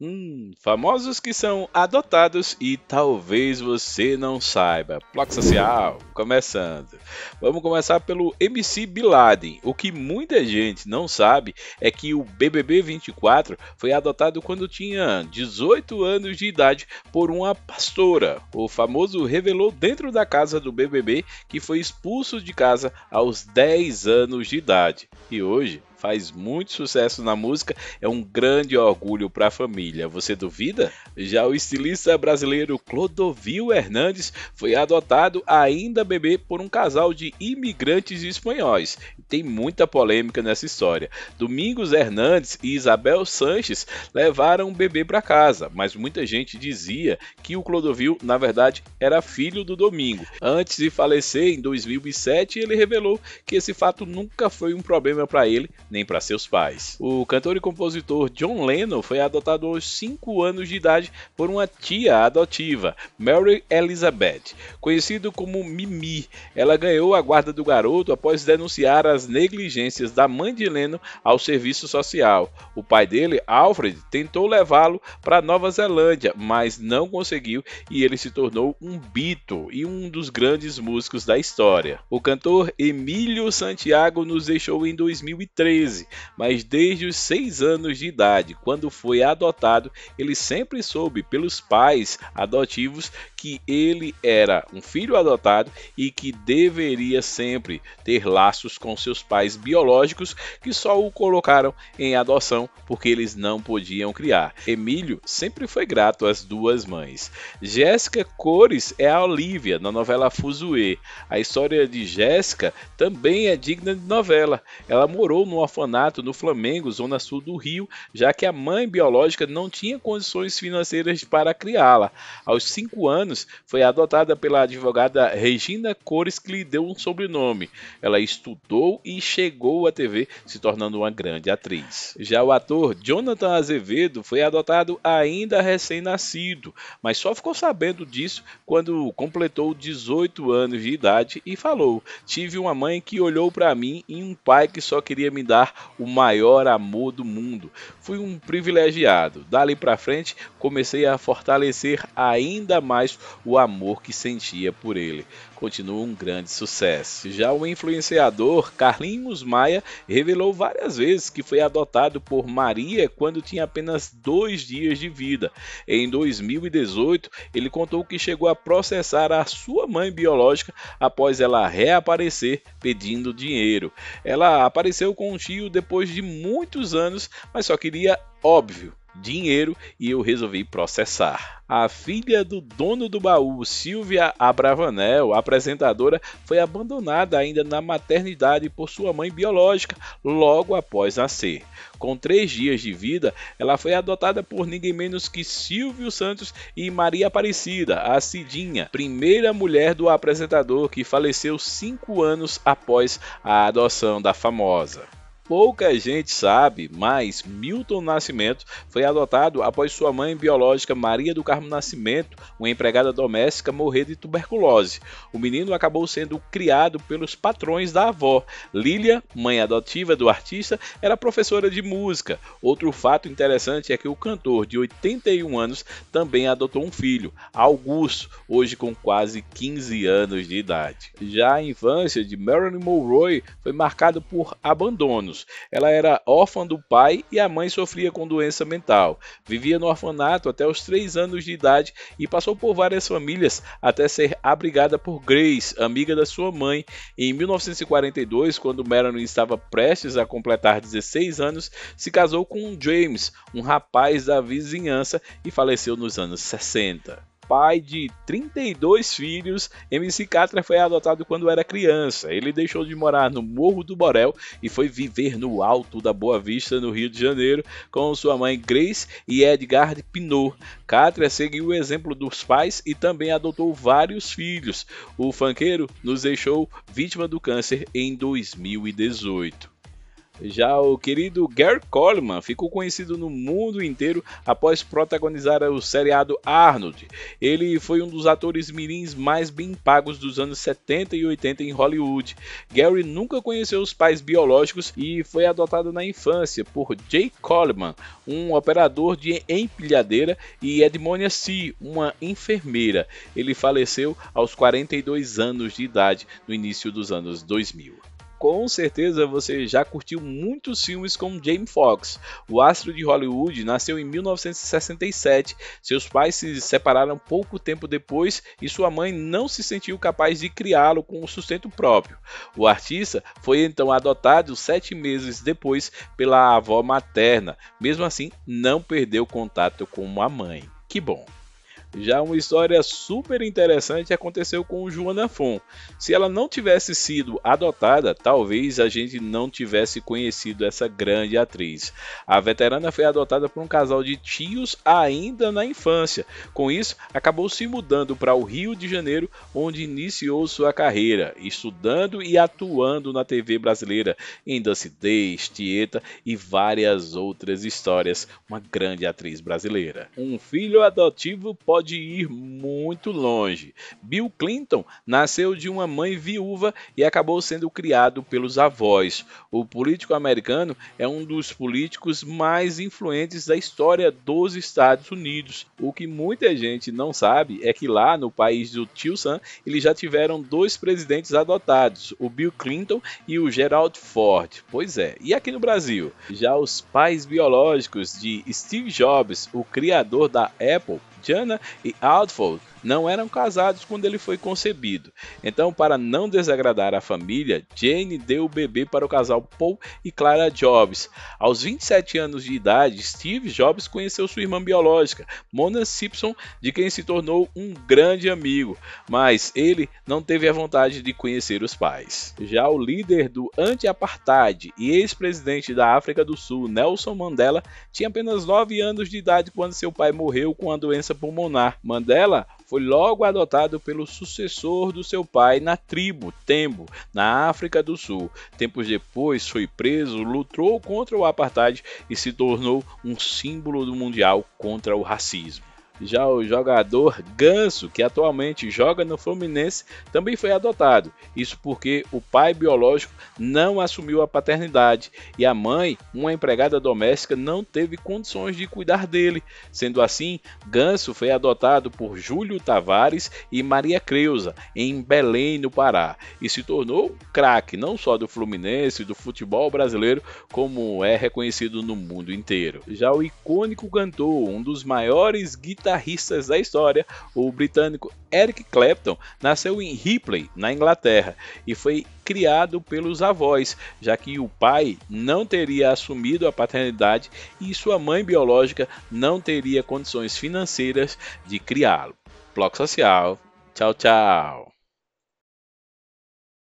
Hum, famosos que são adotados e talvez você não saiba. Placa social, começando. Vamos começar pelo MC Biladen. O que muita gente não sabe é que o BBB 24 foi adotado quando tinha 18 anos de idade por uma pastora. O famoso revelou dentro da casa do BBB que foi expulso de casa aos 10 anos de idade e hoje faz muito sucesso na música, é um grande orgulho para a família. Você duvida? Já o estilista brasileiro Clodovil Hernandes foi adotado ainda bebê por um casal de imigrantes espanhóis. Tem muita polêmica nessa história. Domingos Hernandes e Isabel Sanches levaram o bebê para casa, mas muita gente dizia que o Clodovil, na verdade, era filho do Domingo. Antes de falecer em 2007, ele revelou que esse fato nunca foi um problema para ele, nem para seus pais. O cantor e compositor John Lennon foi adotado aos 5 anos de idade por uma tia adotiva, Mary Elizabeth, conhecido como Mimi. Ela ganhou a guarda do garoto após denunciar as negligências da mãe de Lennon ao serviço social. O pai dele, Alfred, tentou levá-lo para Nova Zelândia, mas não conseguiu e ele se tornou um beatle e um dos grandes músicos da história. O cantor Emílio Santiago nos deixou em 2003 13, mas desde os 6 anos de idade, quando foi adotado, ele sempre soube pelos pais adotivos que ele era um filho adotado e que deveria sempre ter laços com seus pais biológicos que só o colocaram em adoção porque eles não podiam criar. Emílio sempre foi grato às duas mães. Jéssica Cores é a Olivia na novela Fuzue. A história de Jéssica também é digna de novela. Ela morou num orfanato no Flamengo, zona sul do Rio, já que a mãe biológica não tinha condições financeiras para criá-la. Aos cinco anos anos, foi adotada pela advogada Regina Cores, que lhe deu um sobrenome. Ela estudou e chegou à TV, se tornando uma grande atriz. Já o ator Jonathan Azevedo foi adotado ainda recém-nascido, mas só ficou sabendo disso quando completou 18 anos de idade e falou: Tive uma mãe que olhou para mim e um pai que só queria me dar o maior amor do mundo. Fui um privilegiado. Dali para frente, comecei a fortalecer ainda mais o amor que sentia por ele. Continua um grande sucesso. Já o influenciador Carlinhos Maia revelou várias vezes que foi adotado por Maria quando tinha apenas dois dias de vida. Em 2018, ele contou que chegou a processar a sua mãe biológica após ela reaparecer pedindo dinheiro. Ela apareceu com um tio depois de muitos anos, mas só queria, óbvio, dinheiro e eu resolvi processar. A filha do dono do baú, Silvia Abravanel, apresentadora, foi abandonada ainda na maternidade por sua mãe biológica logo após nascer. Com três dias de vida, ela foi adotada por ninguém menos que Silvio Santos e Maria Aparecida, a Cidinha, primeira mulher do apresentador que faleceu cinco anos após a adoção da famosa. Pouca gente sabe, mas Milton Nascimento foi adotado após sua mãe biológica Maria do Carmo Nascimento, uma empregada doméstica, morrer de tuberculose. O menino acabou sendo criado pelos patrões da avó. Lília, mãe adotiva do artista, era professora de música. Outro fato interessante é que o cantor, de 81 anos, também adotou um filho, Augusto, hoje com quase 15 anos de idade. Já a infância de Marilyn Monroe foi marcada por abandonos anos. Ela era órfã do pai e a mãe sofria com doença mental. Vivia no orfanato até os 3 anos de idade e passou por várias famílias até ser abrigada por Grace, amiga da sua mãe. Em 1942, quando Melanie estava prestes a completar 16 anos, se casou com James, um rapaz da vizinhança, e faleceu nos anos 60 pai de 32 filhos, MC Catra foi adotado quando era criança. Ele deixou de morar no Morro do Borel e foi viver no alto da Boa Vista, no Rio de Janeiro, com sua mãe Grace e Edgar Pinot. Catra seguiu o exemplo dos pais e também adotou vários filhos. O funkeiro nos deixou vítima do câncer em 2018. Já o querido Gary Coleman ficou conhecido no mundo inteiro após protagonizar o seriado Arnold. Ele foi um dos atores mirins mais bem pagos dos anos 70 e 80 em Hollywood. Gary nunca conheceu os pais biológicos e foi adotado na infância por Jay Coleman, um operador de empilhadeira, e Edmonia C, uma enfermeira. Ele faleceu aos 42 anos de idade no início dos anos 2000 com certeza você já curtiu muitos filmes com James Fox. O astro de Hollywood nasceu em 1967. Seus pais se separaram pouco tempo depois e sua mãe não se sentiu capaz de criá-lo com o sustento próprio. O artista foi então adotado sete meses depois pela avó materna. Mesmo assim, não perdeu contato com a mãe. Que bom! Já uma história super interessante aconteceu com Joana Fon. Se ela não tivesse sido adotada, talvez a gente não tivesse conhecido essa grande atriz. A veterana foi adotada por um casal de tios ainda na infância. Com isso, acabou se mudando para o Rio de Janeiro, onde iniciou sua carreira, estudando e atuando na TV brasileira, em Dancidez, Tieta e várias outras histórias. Uma grande atriz brasileira. Um filho adotivo pode pode ir muito longe. Bill Clinton nasceu de uma mãe viúva e acabou sendo criado pelos avós. O político americano é um dos políticos mais influentes da história dos Estados Unidos. O que muita gente não sabe é que lá no país do Tio Sam, eles já tiveram dois presidentes adotados, o Bill Clinton e o Gerald Ford. Pois é. E aqui no Brasil, já os pais biológicos de Steve Jobs, o criador da Apple, e Aldford, não eram casados quando ele foi concebido. Então, para não desagradar a família, Jane deu o bebê para o casal Paul e Clara Jobs. Aos 27 anos de idade, Steve Jobs conheceu sua irmã biológica, Mona Simpson, de quem se tornou um grande amigo, mas ele não teve a vontade de conhecer os pais. Já o líder do anti-apartheid e ex-presidente da África do Sul, Nelson Mandela, tinha apenas 9 anos de idade quando seu pai morreu com a doença pulmonar. Mandela foi logo adotado pelo sucessor do seu pai na tribo Tembo, na África do Sul. Tempos depois foi preso, lutou contra o apartheid e se tornou um símbolo do mundial contra o racismo. Já o jogador Ganso, que atualmente joga no Fluminense, também foi adotado. Isso porque o pai biológico não assumiu a paternidade e a mãe, uma empregada doméstica, não teve condições de cuidar dele. Sendo assim, Ganso foi adotado por Júlio Tavares e Maria Creuza, em Belém, no Pará, e se tornou craque não só do Fluminense, do futebol brasileiro, como é reconhecido no mundo inteiro. Já o icônico cantor, um dos maiores guitarristas guitarristas da história, o britânico Eric Clapton nasceu em Ripley, na Inglaterra, e foi criado pelos avós, já que o pai não teria assumido a paternidade e sua mãe biológica não teria condições financeiras de criá-lo. Bloco Social, tchau, tchau!